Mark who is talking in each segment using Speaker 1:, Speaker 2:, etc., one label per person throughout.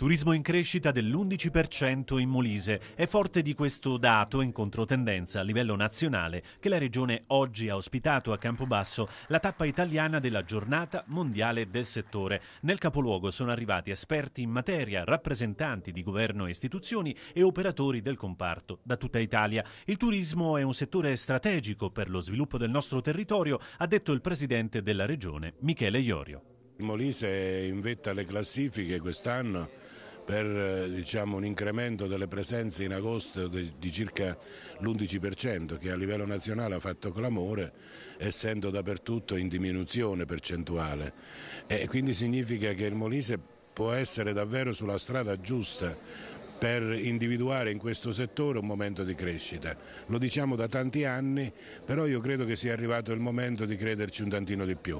Speaker 1: Turismo in crescita dell'11% in Molise. È forte di questo dato in controtendenza a livello nazionale che la regione oggi ha ospitato a Campobasso la tappa italiana della giornata mondiale del settore. Nel capoluogo sono arrivati esperti in materia, rappresentanti di governo e istituzioni e operatori del comparto da tutta Italia. Il turismo è un settore strategico per lo sviluppo del nostro territorio,
Speaker 2: ha detto il presidente della regione Michele Iorio. Il Molise è in vetta alle classifiche quest'anno per eh, diciamo, un incremento delle presenze in agosto di circa l'11% che a livello nazionale ha fatto clamore essendo dappertutto in diminuzione percentuale e quindi significa che il Molise può essere davvero sulla strada giusta per individuare in questo settore un momento di crescita. Lo diciamo da tanti anni, però io credo che sia arrivato il momento di crederci un tantino di più.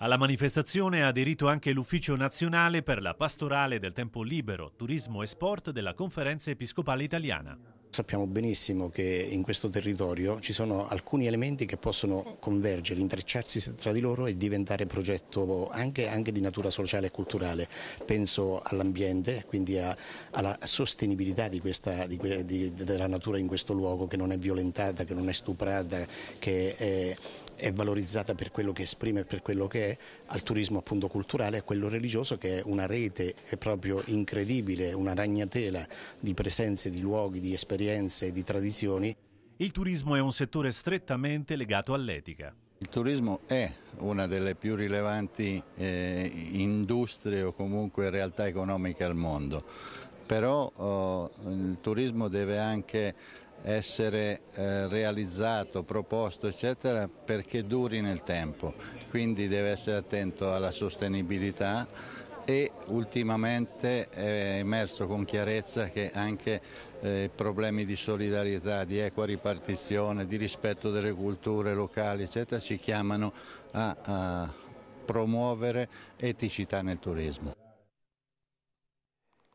Speaker 2: Alla manifestazione ha aderito anche l'Ufficio nazionale per la
Speaker 1: pastorale del tempo libero, turismo e sport della Conferenza Episcopale Italiana.
Speaker 3: Sappiamo benissimo che in questo territorio ci sono alcuni elementi che possono convergere, intrecciarsi tra di loro e diventare progetto anche, anche di natura sociale e culturale. Penso all'ambiente, quindi a, alla sostenibilità di questa, di, di, della natura in questo luogo che non è violentata, che non è stuprata, che è è valorizzata per quello che esprime, per quello che è, al turismo appunto culturale, a quello religioso che è una rete è proprio incredibile, una ragnatela di presenze, di luoghi, di esperienze, di tradizioni.
Speaker 1: Il turismo è un settore strettamente legato all'etica.
Speaker 3: Il
Speaker 4: turismo è una delle più rilevanti eh, industrie o comunque realtà economiche al mondo, però oh, il turismo deve anche essere eh, realizzato, proposto eccetera perché duri nel tempo, quindi deve essere attento alla sostenibilità e ultimamente è emerso con chiarezza che anche eh, problemi di solidarietà, di equa ripartizione, di rispetto delle culture locali eccetera ci chiamano a, a promuovere eticità nel turismo.